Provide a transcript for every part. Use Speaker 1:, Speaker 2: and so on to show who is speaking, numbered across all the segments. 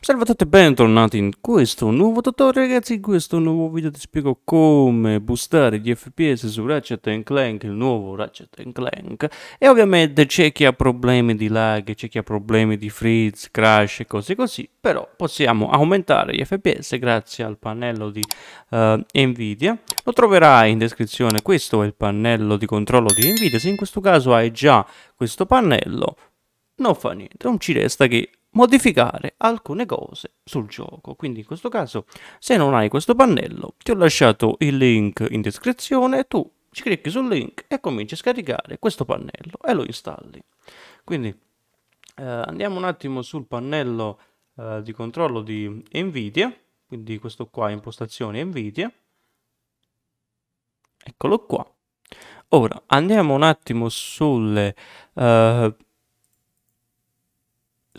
Speaker 1: Salve a tutti e bentornati in questo nuovo tutorial ragazzi, in questo nuovo video ti spiego come boostare gli FPS su Ratchet Clank, il nuovo Ratchet Clank e ovviamente c'è chi ha problemi di lag, c'è chi ha problemi di freeze, crash e cose così però possiamo aumentare gli FPS grazie al pannello di uh, Nvidia lo troverai in descrizione, questo è il pannello di controllo di Nvidia se in questo caso hai già questo pannello non fa niente, non ci resta che modificare alcune cose sul gioco. Quindi in questo caso, se non hai questo pannello, ti ho lasciato il link in descrizione, tu ci clicchi sul link e cominci a scaricare questo pannello e lo installi. Quindi eh, andiamo un attimo sul pannello eh, di controllo di Nvidia, quindi questo qua, impostazioni Nvidia. Eccolo qua. Ora andiamo un attimo sulle eh,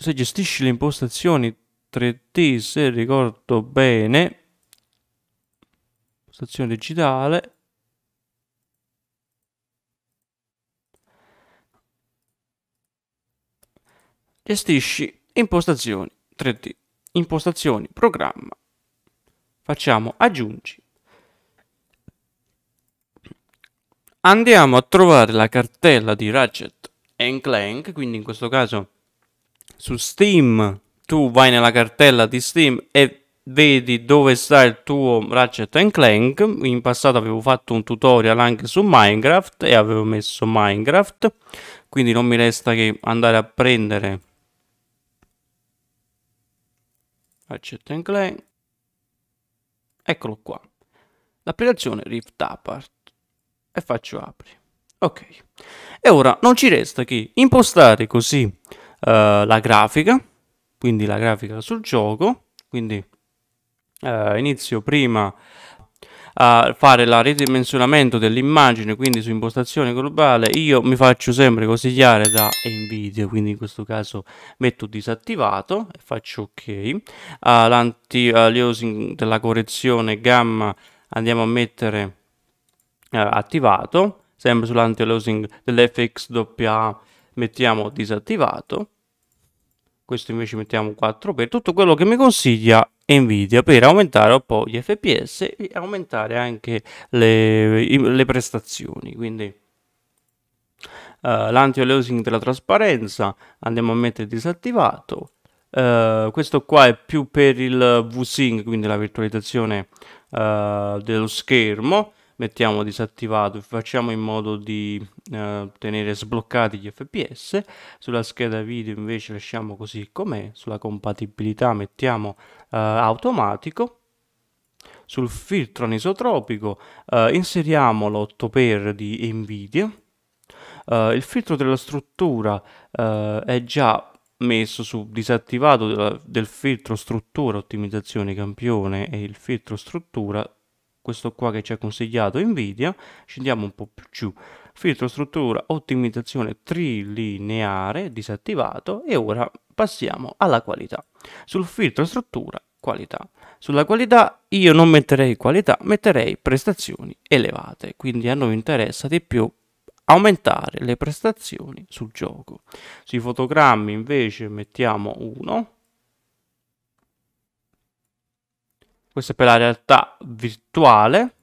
Speaker 1: se gestisci le impostazioni 3D, se ricordo bene, impostazione digitale, gestisci impostazioni 3D, impostazioni programma, facciamo aggiungi. Andiamo a trovare la cartella di Ratchet Clank, quindi in questo caso su Steam tu vai nella cartella di Steam e vedi dove sta il tuo Ratchet Clank. In passato avevo fatto un tutorial anche su Minecraft e avevo messo Minecraft, quindi non mi resta che andare a prendere Ratchet Clank. Eccolo qua. L'applicazione Rift Apart e faccio apri. Ok. E ora non ci resta che impostare così eh, la grafica, quindi la grafica sul gioco, quindi eh, inizio prima a fare la ridimensionamento dell'immagine quindi su impostazione globale io mi faccio sempre consigliare da Nvidia quindi in questo caso metto disattivato e faccio ok uh, l'anti-aliasing della correzione gamma andiamo a mettere uh, attivato sempre sull'anti-aliasing dell'fxwa mettiamo disattivato questo invece mettiamo 4 per tutto quello che mi consiglia Nvidia per aumentare un po' gli fps e aumentare anche le, le prestazioni quindi Uh, lanti aliasing della trasparenza andiamo a mettere disattivato uh, questo qua è più per il VSync quindi la virtualizzazione uh, dello schermo mettiamo disattivato e facciamo in modo di eh, tenere sbloccati gli fps sulla scheda video invece lasciamo così com'è sulla compatibilità mettiamo eh, automatico sul filtro anisotropico eh, inseriamo l'8x di Nvidia eh, il filtro della struttura eh, è già messo su disattivato del filtro struttura ottimizzazione campione e il filtro struttura questo qua che ci ha consigliato Nvidia, scendiamo un po' più giù, filtro struttura ottimizzazione trilineare disattivato e ora passiamo alla qualità. Sul filtro struttura qualità. Sulla qualità io non metterei qualità, metterei prestazioni elevate, quindi a noi interessa di più aumentare le prestazioni sul gioco. Sui fotogrammi invece mettiamo 1 Questo è per la realtà virtuale,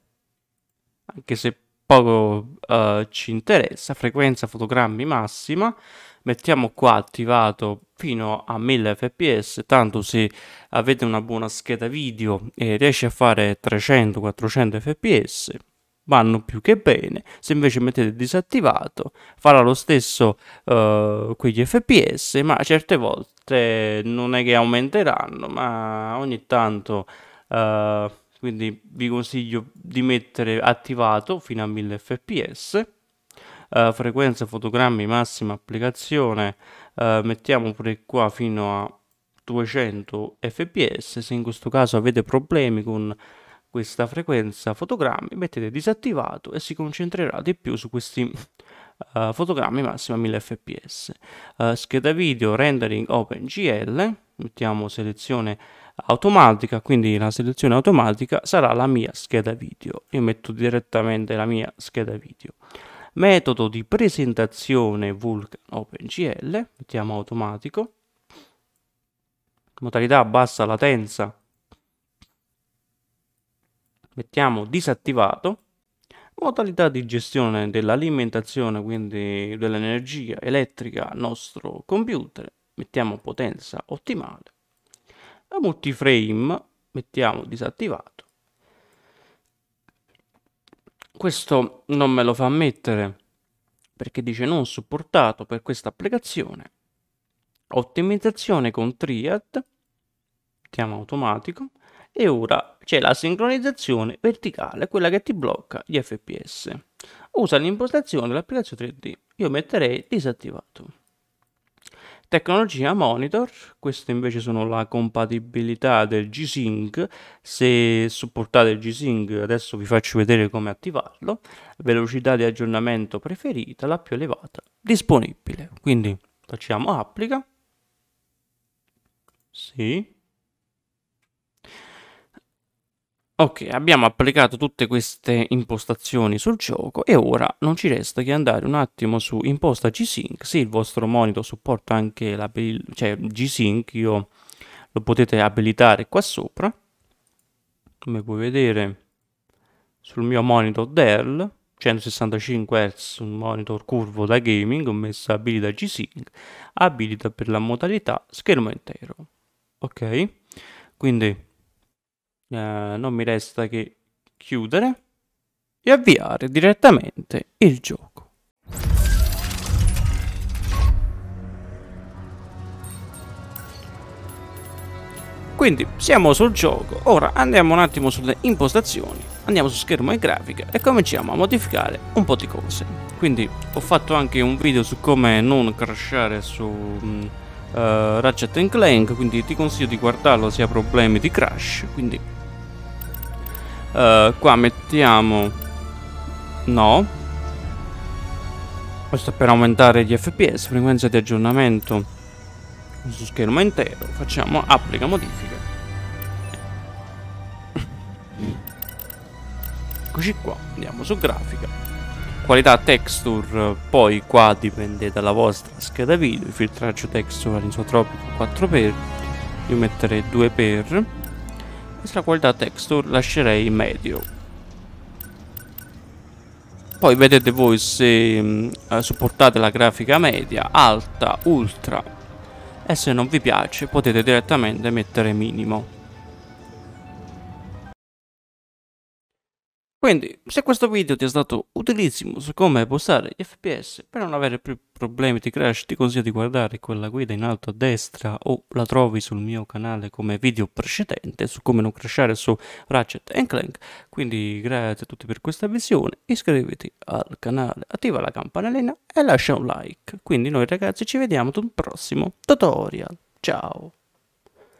Speaker 1: anche se poco uh, ci interessa, frequenza fotogrammi massima, mettiamo qua attivato fino a 1000 fps, tanto se avete una buona scheda video e riesce a fare 300-400 fps vanno più che bene, se invece mettete disattivato farà lo stesso uh, eh, quegli fps, ma certe volte non è che aumenteranno, ma ogni tanto uh, quindi vi consiglio di mettere attivato fino a 1000 fps uh, eh, frequenza fotogrammi massima applicazione uh, mettiamo pure qua fino a 200 fps se in questo caso avete problemi con questa frequenza fotogrammi mettete disattivato e si concentrerà di più su questi uh, fotogrammi massima 1000 fps scheda video rendering opengl mettiamo selezione automatica, quindi la selezione automatica sarà la mia scheda video. Io metto direttamente la mia scheda video. Metodo di presentazione Vulkan OpenGL, mettiamo automatico. Modalità bassa latenza, mettiamo disattivato. Modalità di gestione dell'alimentazione, quindi dell'energia elettrica al nostro computer, mettiamo potenza ottimale la multiframe mettiamo disattivato questo non me lo fa mettere perché dice non supportato per questa applicazione ottimizzazione con triad mettiamo automatico e ora c'è la sincronizzazione verticale quella che ti blocca gli fps usa l'impostazione dell'applicazione 3d io metterei disattivato Tecnologia monitor, queste invece sono la compatibilità del G-Sync, se supportate il G-Sync adesso vi faccio vedere come attivarlo, velocità di aggiornamento preferita, la più elevata disponibile, quindi facciamo applica, sì, Ok, abbiamo applicato tutte queste impostazioni sul gioco e ora non ci resta che andare un attimo su imposta G-Sync, se il vostro monitor supporta anche cioè G-Sync, io lo potete abilitare qua sopra, come puoi vedere sul mio monitor Dell, 165 Hz, un monitor curvo da gaming, ho messo abilita G-Sync, abilita per la modalità schermo intero, ok? Quindi eh, non mi resta che chiudere e avviare direttamente il gioco. Quindi siamo sul gioco, ora andiamo un attimo sulle impostazioni, andiamo su schermo e grafica e cominciamo a modificare un po' di cose. Quindi ho fatto anche un video su come non crashare su uh, Ratchet Clank, quindi ti consiglio di guardarlo se hai problemi di crash, quindi Uh, qua mettiamo... No. Questo è per aumentare gli FPS, frequenza di aggiornamento. Su schermo intero. Facciamo applica modifiche. Eccoci qua. Andiamo su grafica qualità texture poi qua dipende dalla vostra scheda video il filtraggio texture all'isotropico 4x io metterei 2x questa qualità texture lascerei medio. Poi vedete voi se mh, mm, eh, supportate la grafica media, alta, ultra e se non vi piace potete direttamente mettere minimo. Quindi, se questo video ti è stato utilissimo su come postare gli FPS per non avere più problemi di crash, ti consiglio di guardare quella guida in alto a destra o la trovi sul mio canale come video precedente su come non crashare su Ratchet Clank. Quindi grazie a tutti per questa visione, iscriviti al canale, attiva la campanellina e lascia un like. Quindi noi ragazzi ci vediamo ad un prossimo tutorial. Ciao!